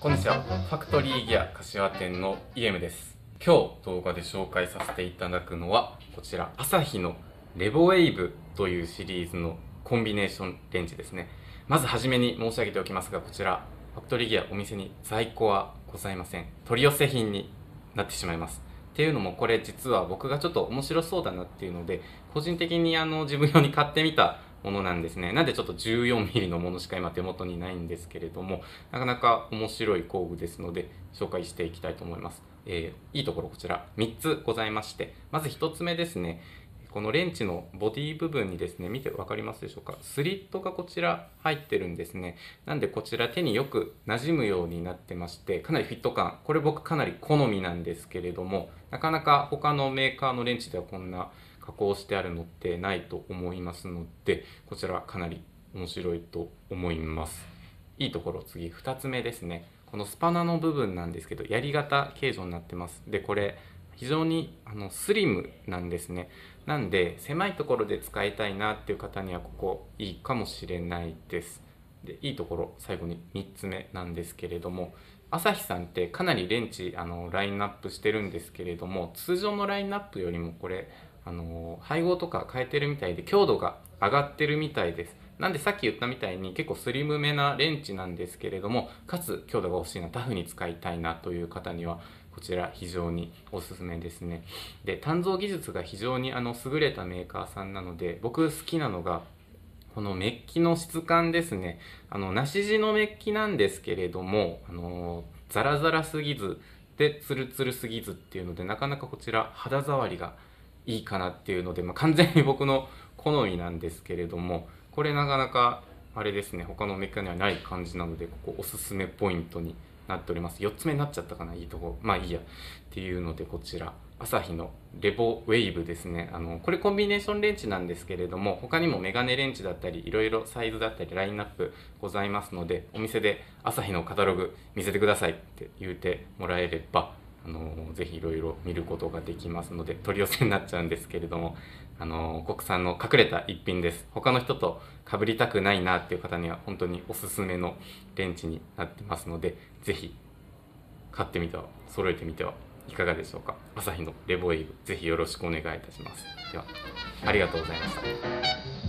こんにちは。ファクトリーギア柏店のイエムです。今日動画で紹介させていただくのは、こちら、アサヒのレボウェイブというシリーズのコンビネーションレンジですね。まずはじめに申し上げておきますが、こちら、ファクトリーギアお店に在庫はございません。取り寄せ品になってしまいます。っていうのもこれ実は僕がちょっと面白そうだなっていうので個人的にあの自分用に買ってみたものなんですね。なんでちょっと 14mm のものしか今手元にないんですけれども、なかなか面白い工具ですので、紹介していきたいと思います。えー、いいところこちら、3つございまして、まず1つ目ですね、このレンチのボディ部分にですね、見て分かりますでしょうか。スリットがこちら入ってるんですね。なんでこちら手によく馴染むようになってまして、かなりフィット感、これ僕かなり好みなんですけれども、なかなか他のメーカーのレンチではこんな加工してあるのってないと思いますのでこちらかなり面白いと思いますいいところ次2つ目ですねこのスパナの部分なんですけどやり型形状になってますでこれ非常にあのスリムなんですねなんで狭いところで使いたいなっていう方にはここいいかもしれないですでいいところ最後に3つ目なんですけれども朝日さんってかなりレンチあのラインナップしてるんですけれども通常のラインナップよりもこれあの配合とか変えてるみたいで強度が上がってるみたいですなんでさっき言ったみたいに結構スリムめなレンチなんですけれどもかつ強度が欲しいなタフに使いたいなという方にはこちら非常におすすめですねで鍛造技術が非常にあの優れたメーカーさんなので僕好きなのがこのメッキの質感ですねあの梨地のメッキなんですけれどもあのザラザラすぎずでツルツルすぎずっていうのでなかなかこちら肌触りがいいかなっていうので、まあ、完全に 僕の好みなんですけれどもこれなかなかあれですね他のメーカーにはない感じなのでここおすすめポイントになっております4つ目になっちゃったかないいとこまあいいやっていうのでこちらアサヒのレボウェイブですねあのこれコンビネーションレンチなんですけれども他にもメガネレンチだったりいろいろサイズだったりラインナップございますのでお店でアサヒのカタログ見せてくださいって言うてもらえればあのぜひいろいろ見ることができますので取り寄せになっちゃうんですけれどもあの国産の隠れた一品です他の人と被りたくないなっていう方には本当におすすめのレンチになってますのでぜひ買ってみては揃えてみてはいかがでしょうか朝日のレボイブぜひよろしくお願いいたしますではありがとうございました